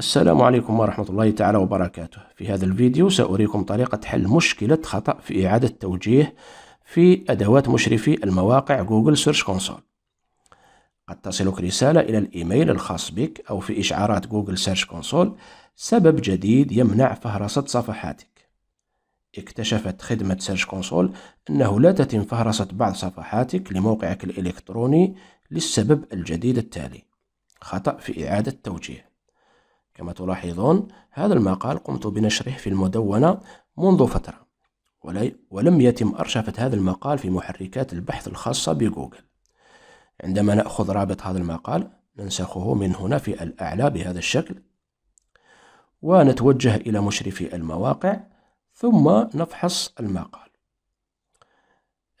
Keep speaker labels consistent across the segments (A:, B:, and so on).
A: السلام عليكم ورحمة الله تعالى وبركاته في هذا الفيديو سأريكم طريقة حل مشكلة خطأ في إعادة توجيه في أدوات مشرفي المواقع جوجل سيرش كونسول قد تصلك رسالة إلى الإيميل الخاص بك أو في إشعارات جوجل سيرش كونسول سبب جديد يمنع فهرسة صفحاتك اكتشفت خدمة سيرش كونسول أنه لا تتم فهرسة بعض صفحاتك لموقعك الإلكتروني للسبب الجديد التالي خطأ في إعادة توجيه كما تلاحظون هذا المقال قمت بنشره في المدونة منذ فترة ولم يتم أرشفة هذا المقال في محركات البحث الخاصة بجوجل عندما نأخذ رابط هذا المقال ننسخه من هنا في الأعلى بهذا الشكل ونتوجه إلى مشرفي المواقع ثم نفحص المقال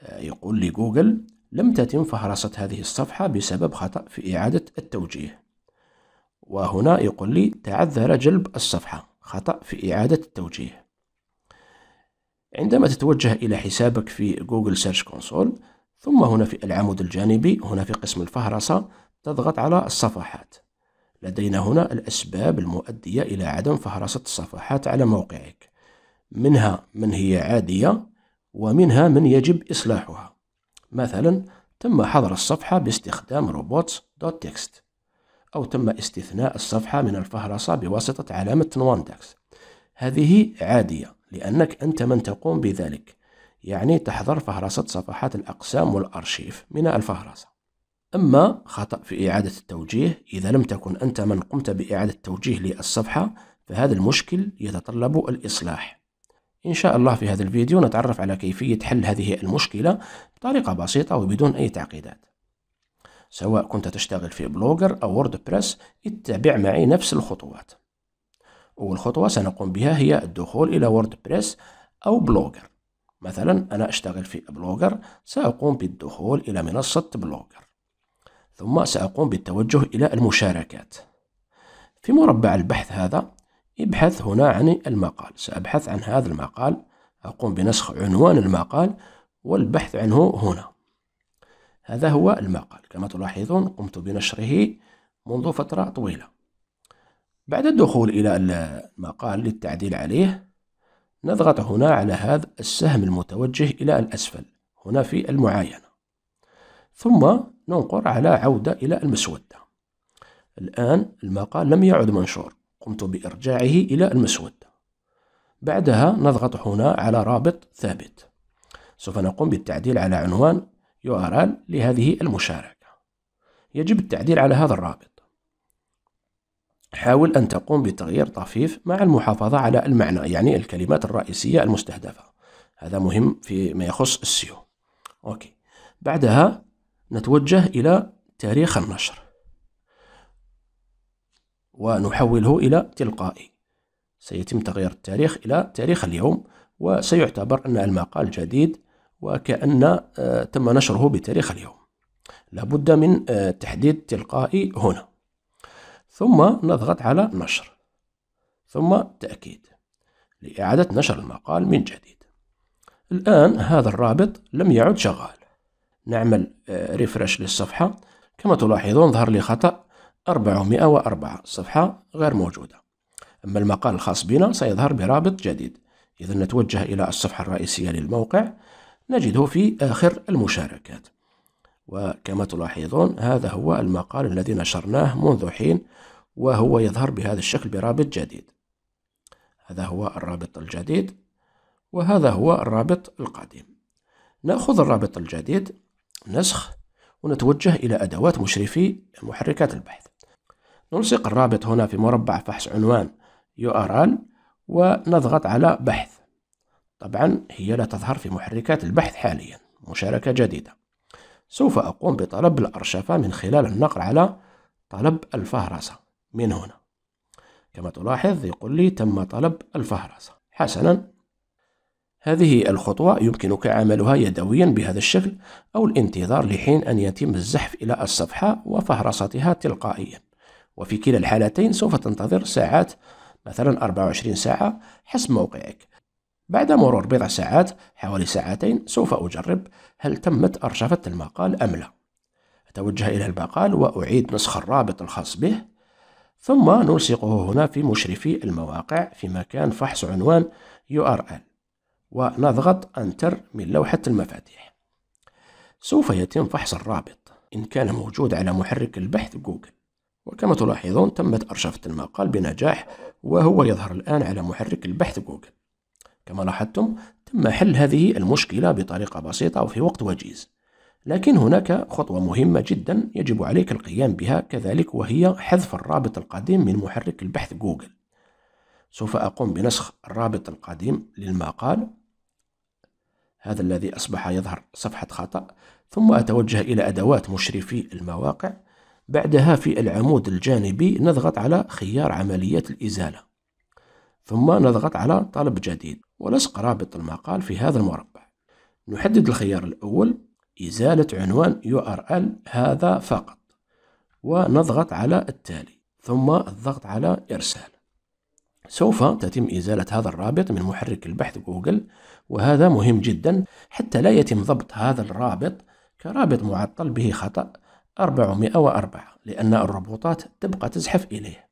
A: آه، يقول لي جوجل لم تتم فهرسة هذه الصفحة بسبب خطأ في إعادة التوجيه وهنا يقول لي تعذر جلب الصفحة خطأ في إعادة التوجيه عندما تتوجه إلى حسابك في جوجل سيرش كونسول ثم هنا في العمود الجانبي هنا في قسم الفهرسة تضغط على الصفحات لدينا هنا الأسباب المؤدية إلى عدم فهرسة الصفحات على موقعك منها من هي عادية ومنها من يجب إصلاحها مثلا تم حظر الصفحة باستخدام robots.txt أو تم استثناء الصفحة من الفهرسة بواسطة علامة واندكس هذه عادية لأنك أنت من تقوم بذلك يعني تحضر فهرسة صفحات الأقسام والأرشيف من الفهرسة أما خطأ في إعادة التوجيه إذا لم تكن أنت من قمت بإعادة التوجيه للصفحة فهذا المشكل يتطلب الإصلاح إن شاء الله في هذا الفيديو نتعرف على كيفية حل هذه المشكلة بطريقة بسيطة وبدون أي تعقيدات سواء كنت تشتغل في بلوجر أو وورد بريس اتبع معي نفس الخطوات أول خطوة سنقوم بها هي الدخول إلى وورد بريس أو بلوجر مثلا أنا أشتغل في بلوجر سأقوم بالدخول إلى منصة بلوجر ثم سأقوم بالتوجه إلى المشاركات في مربع البحث هذا ابحث هنا عن المقال سأبحث عن هذا المقال أقوم بنسخ عنوان المقال والبحث عنه هنا هذا هو المقال كما تلاحظون قمت بنشره منذ فترة طويلة بعد الدخول إلى المقال للتعديل عليه نضغط هنا على هذا السهم المتوجه إلى الأسفل هنا في المعاينة ثم ننقر على عودة إلى المسودة الآن المقال لم يعد منشور قمت بإرجاعه إلى المسودة بعدها نضغط هنا على رابط ثابت سوف نقوم بالتعديل على عنوان URL لهذه المشاركة يجب التعديل على هذا الرابط حاول أن تقوم بتغيير طفيف مع المحافظة على المعنى يعني الكلمات الرئيسية المستهدفة هذا مهم فيما يخص السيو أوكي بعدها نتوجه إلى تاريخ النشر ونحوله إلى تلقائي سيتم تغيير التاريخ إلى تاريخ اليوم وسيعتبر أن المقال جديد وكأن آه، تم نشره بتاريخ اليوم لابد من آه، تحديد تلقائي هنا ثم نضغط على نشر ثم تأكيد لإعادة نشر المقال من جديد الآن هذا الرابط لم يعد شغال نعمل آه، ريفرش للصفحة كما تلاحظون ظهر لي خطأ 404 صفحة غير موجودة أما المقال الخاص بنا سيظهر برابط جديد إذا نتوجه إلى الصفحة الرئيسية للموقع نجده في آخر المشاركات وكما تلاحظون هذا هو المقال الذي نشرناه منذ حين وهو يظهر بهذا الشكل برابط جديد هذا هو الرابط الجديد وهذا هو الرابط القديم نأخذ الرابط الجديد نسخ ونتوجه إلى أدوات مشرفي محركات البحث نلصق الرابط هنا في مربع فحص عنوان URL ونضغط على بحث طبعا هي لا تظهر في محركات البحث حاليا مشاركة جديدة سوف أقوم بطلب الأرشفة من خلال النقر على طلب الفهرسة من هنا كما تلاحظ يقول لي تم طلب الفهرسة حسنا هذه الخطوة يمكنك عملها يدويا بهذا الشكل أو الانتظار لحين أن يتم الزحف إلى الصفحة وفهرستها تلقائيا وفي كلا الحالتين سوف تنتظر ساعات مثلا 24 ساعة حسب موقعك بعد مرور بضع ساعات حوالي ساعتين سوف أجرب هل تمت أرشفة المقال أم لا أتوجه إلى المقال وأعيد نسخ الرابط الخاص به ثم نلصقه هنا في مشرفي المواقع في مكان فحص عنوان URL ونضغط أنتر من لوحة المفاتيح سوف يتم فحص الرابط إن كان موجود على محرك البحث جوجل وكما تلاحظون تمت أرشفة المقال بنجاح وهو يظهر الآن على محرك البحث جوجل كما لاحظتم تم حل هذه المشكلة بطريقة بسيطة وفي وقت وجيز لكن هناك خطوة مهمة جدا يجب عليك القيام بها كذلك وهي حذف الرابط القديم من محرك البحث جوجل سوف أقوم بنسخ الرابط القديم للمقال هذا الذي أصبح يظهر صفحة خطأ ثم أتوجه إلى أدوات مشرفي المواقع بعدها في العمود الجانبي نضغط على خيار عملية الإزالة ثم نضغط على طلب جديد ولصق رابط المقال في هذا المربع نحدد الخيار الأول إزالة عنوان URL هذا فقط ونضغط على التالي ثم الضغط على إرسال سوف تتم إزالة هذا الرابط من محرك البحث جوجل وهذا مهم جدا حتى لا يتم ضبط هذا الرابط كرابط معطل به خطأ 404 لأن الروبوتات تبقى تزحف إليه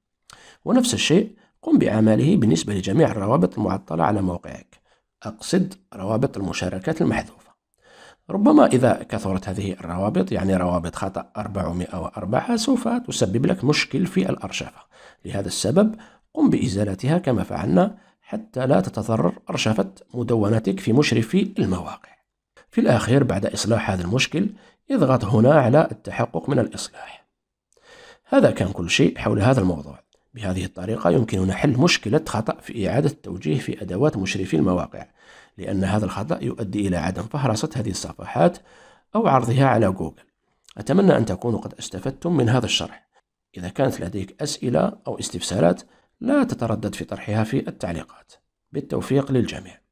A: ونفس الشيء قم بعمله بالنسبة لجميع الروابط المعطلة على موقعك أقصد روابط المشاركات المحذوفة ربما إذا كثرت هذه الروابط يعني روابط خطأ 404 سوف تسبب لك مشكل في الأرشفة لهذا السبب قم بإزالتها كما فعلنا حتى لا تتضرر أرشفة مدونتك في مشرفي المواقع في الأخير بعد إصلاح هذا المشكل اضغط هنا على التحقق من الإصلاح هذا كان كل شيء حول هذا الموضوع بهذه الطريقة يمكننا حل مشكلة خطأ في إعادة التوجيه في أدوات مشرفي المواقع لأن هذا الخطأ يؤدي إلى عدم فهرسة هذه الصفحات أو عرضها على جوجل أتمنى أن تكونوا قد استفدتم من هذا الشرح إذا كانت لديك أسئلة أو استفسارات لا تتردد في طرحها في التعليقات بالتوفيق للجميع